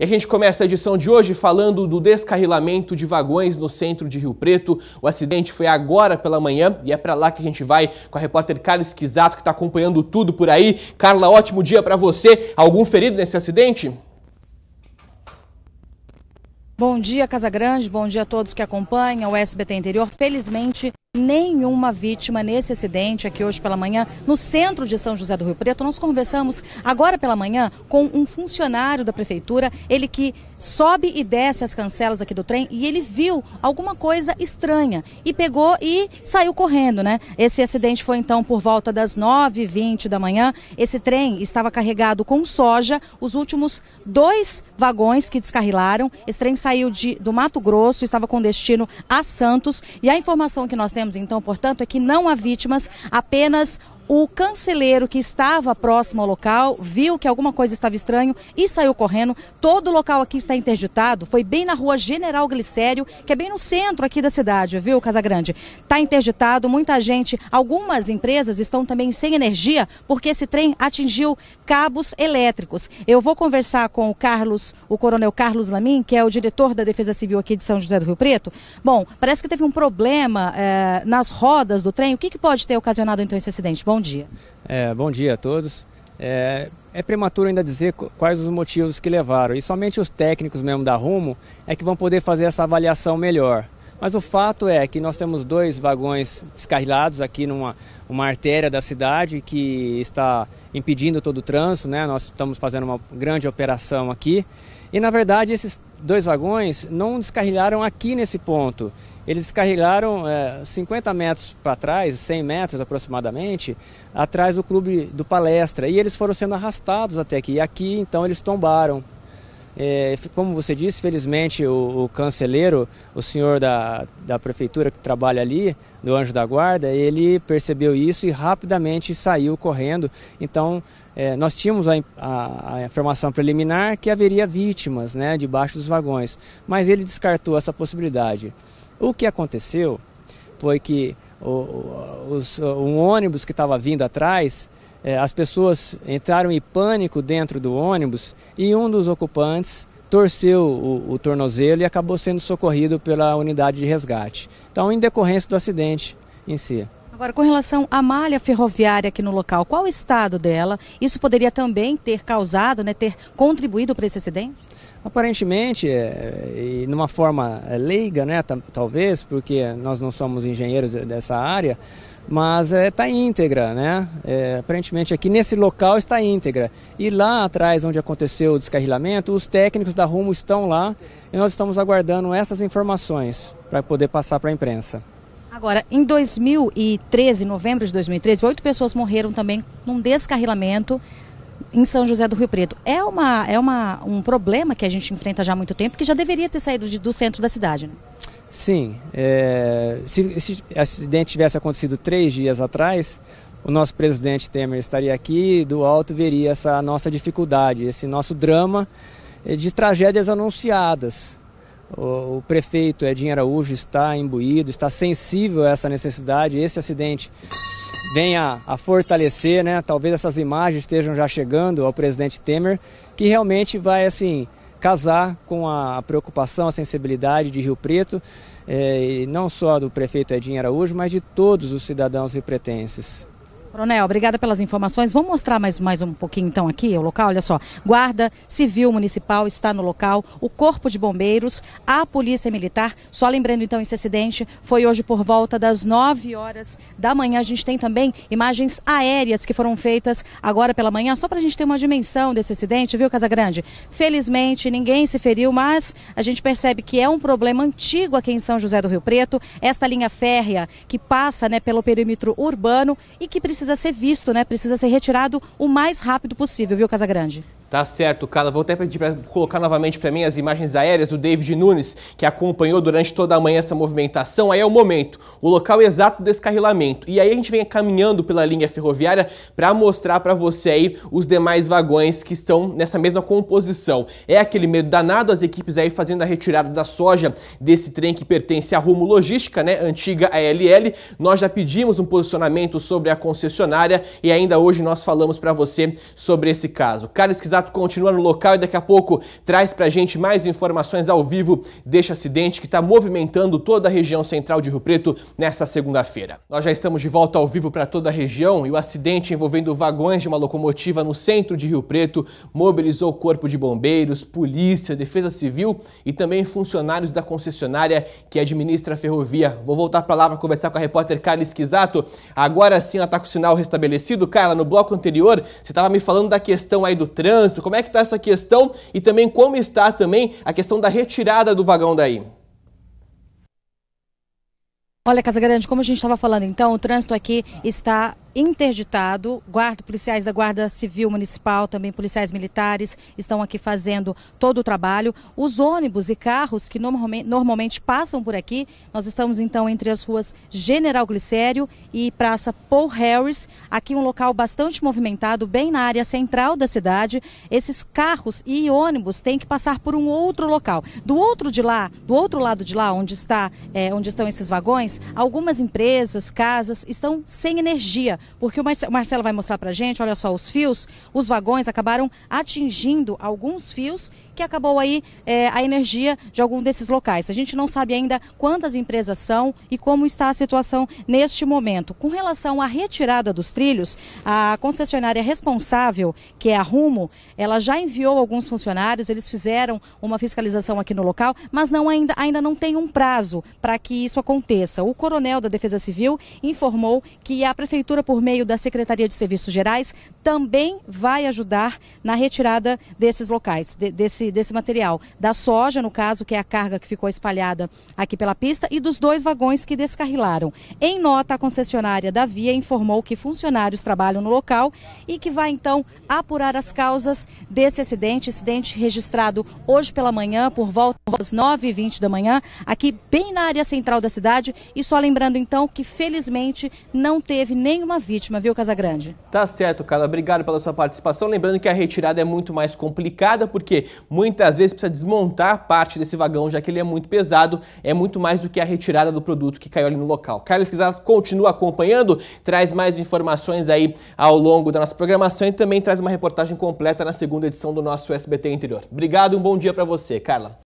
E a gente começa a edição de hoje falando do descarrilamento de vagões no centro de Rio Preto. O acidente foi agora pela manhã e é para lá que a gente vai com a repórter Carla Esquisato, que está acompanhando tudo por aí. Carla, ótimo dia para você. Algum ferido nesse acidente? Bom dia, Casa Grande. Bom dia a todos que acompanham o SBT Interior. Felizmente, nenhuma vítima nesse acidente aqui hoje pela manhã no centro de São José do Rio Preto. Nós conversamos agora pela manhã com um funcionário da prefeitura, ele que sobe e desce as cancelas aqui do trem e ele viu alguma coisa estranha e pegou e saiu correndo, né? Esse acidente foi então por volta das 9h20 da manhã. Esse trem estava carregado com soja, os últimos dois vagões que descarrilaram. Esse trem saiu de, do Mato Grosso, estava com destino a Santos e a informação que nós temos temos então, portanto, é que não há vítimas, apenas o canceleiro que estava próximo ao local viu que alguma coisa estava estranho e saiu correndo. Todo o local aqui está interditado. Foi bem na rua General Glicério, que é bem no centro aqui da cidade, viu, Casagrande? Está interditado, muita gente, algumas empresas estão também sem energia porque esse trem atingiu cabos elétricos. Eu vou conversar com o Carlos, o coronel Carlos Lamin, que é o diretor da Defesa Civil aqui de São José do Rio Preto. Bom, parece que teve um problema eh, nas rodas do trem. O que, que pode ter ocasionado então esse acidente? Bom Bom dia. É, bom dia a todos. É, é, prematuro ainda dizer quais os motivos que levaram. E somente os técnicos mesmo da Rumo é que vão poder fazer essa avaliação melhor. Mas o fato é que nós temos dois vagões descarrilados aqui numa uma artéria da cidade que está impedindo todo o trânsito, né? Nós estamos fazendo uma grande operação aqui. E na verdade esses dois vagões não descarrilaram aqui nesse ponto. Eles descarrilaram é, 50 metros para trás, 100 metros aproximadamente, atrás do clube do palestra. E eles foram sendo arrastados até aqui. E aqui então eles tombaram. É, como você disse, felizmente o, o, canceleiro, o senhor da, da prefeitura que trabalha ali, do Anjo da Guarda, ele percebeu isso e rapidamente saiu correndo. Então, é, nós tínhamos a, a, a, informação preliminar que haveria vítimas né, debaixo dos vagões, mas ele descartou essa possibilidade. O que aconteceu foi que o, os, um ônibus que estava vindo atrás é, as pessoas entraram em pânico dentro do ônibus e um dos ocupantes torceu o, o, tornozelo e acabou sendo socorrido pela unidade de resgate. Então, em decorrência do acidente em si. Agora, com relação à malha ferroviária aqui no local, qual o estado dela? Isso poderia também ter causado, né, ter contribuído para esse acidente? Aparentemente, é, e numa forma é, leiga, né, talvez, porque nós não somos engenheiros dessa área, mas está é, tá íntegra, né? É, aparentemente aqui nesse local está íntegra. E lá atrás, onde aconteceu o descarrilamento, os técnicos da Rumo estão lá e nós estamos aguardando essas informações para poder passar para a imprensa. Agora, em 2013, novembro de 2013, oito pessoas morreram também num descarrilamento em São José do Rio Preto. É, uma, é uma, um problema que a gente enfrenta já há muito tempo, que já deveria ter saído de, do centro da cidade. Né? Sim. É, se esse acidente tivesse acontecido três dias atrás, o nosso presidente Temer estaria aqui do alto veria essa nossa dificuldade, esse nosso drama eh, de tragédias anunciadas. O, prefeito Edinho Araújo está imbuído, está sensível a essa necessidade. Esse acidente vem a fortalecer, né? Talvez essas imagens estejam já chegando ao presidente Temer, que realmente vai assim casar com a preocupação, a sensibilidade de Rio Preto, eh, não só do prefeito Edinho Araújo, mas de todos os cidadãos riopretenses. Coronel, obrigada pelas informações. Vamos mostrar mais, mais um pouquinho então aqui o local. Olha só, Guarda Civil Municipal está no local, o Corpo de Bombeiros, a Polícia Militar. Só lembrando então esse acidente foi hoje por volta das 9 horas da manhã. A gente tem também imagens aéreas que foram feitas agora pela manhã, só para a gente ter uma dimensão desse acidente, viu, Casagrande? Felizmente ninguém se feriu, mas a gente percebe que é um problema antigo aqui em São José do Rio Preto. Esta linha férrea que passa né, pelo perímetro urbano e que precisa precisa ser visto, né? Precisa ser retirado o mais rápido possível, viu, Casagrande? Tá certo, Carla. Vou até pedir para colocar novamente para mim as imagens aéreas do David Nunes, que acompanhou durante toda a manhã essa movimentação. Aí é o momento, o local exato do descarrilamento. E aí a gente vem caminhando pela linha ferroviária para mostrar para você aí os demais vagões que estão nessa mesma composição. É aquele medo danado, as equipes aí fazendo a retirada da soja desse trem que pertence à Rumo Logística, né, antiga ALL. Nós já pedimos um posicionamento sobre a concessionária e ainda hoje nós falamos para você sobre esse caso. cara Esquizar Renato continua no local e daqui a pouco traz para a gente mais informações ao vivo deste acidente que está movimentando toda a região central de Rio Preto nesta segunda-feira. Nós já estamos de volta ao vivo para toda a região e o acidente envolvendo vagões de uma locomotiva no centro de Rio Preto mobilizou o corpo de bombeiros, polícia, defesa civil e também funcionários da concessionária que administra a ferrovia. Vou voltar para lá para conversar com a repórter Carla Esquisato. Agora sim ela está com o sinal restabelecido. Carla, no bloco anterior você estava me falando da questão aí do trânsito trânsito, como é que está essa questão e também como está também a questão da retirada do vagão daí? Olha, Casa Grande, como a gente estava falando, então, o trânsito aqui está interditado. Guarda, policiais da Guarda Civil Municipal, também policiais militares estão aqui fazendo todo o trabalho. Os ônibus e carros que normalmente, normalmente passam por aqui, nós estamos então entre as ruas General Glicério e Praça Paul Harris. Aqui um local bastante movimentado, bem na área central da cidade. Esses carros e ônibus têm que passar por um outro local. Do outro de lá, do outro lado de lá, onde está, é, onde estão esses vagões, algumas empresas, casas estão sem energia porque o Marcelo vai mostrar para gente, olha só, os fios, os vagões acabaram atingindo alguns fios que acabou aí é, a energia de algum desses locais. A gente não sabe ainda quantas empresas são e como está a situação neste momento. Com relação à retirada dos trilhos, a concessionária responsável, que é a Rumo, ela já enviou alguns funcionários, eles fizeram uma fiscalização aqui no local, mas não ainda, ainda não tem um prazo para que isso aconteça. O coronel da Defesa Civil informou que a prefeitura, por meio da Secretaria de Serviços Gerais, também vai ajudar na retirada desses locais, de, desse, desse, material, da soja, no caso, que é a carga que ficou espalhada aqui pela pista, e dos dois vagões que descarrilaram. Em nota, a concessionária da Via informou que funcionários trabalham no local e que vai então apurar as causas desse acidente, acidente registrado hoje pela manhã, por volta das 9h20 da manhã, aqui bem na área central da cidade. E só lembrando então que felizmente não teve nenhuma vítima, viu, Casagrande? Tá certo, Carla. Obrigado pela sua participação. Lembrando que a retirada é muito mais complicada, porque Muitas vezes precisa desmontar parte desse vagão, já que ele é muito pesado, é muito mais do que a retirada do produto que caiu ali no local. Carlos Quisato continua acompanhando, traz mais informações aí ao longo da nossa programação e também traz uma reportagem completa na segunda edição do nosso SBT Interior. Obrigado, um bom dia para você, Carla.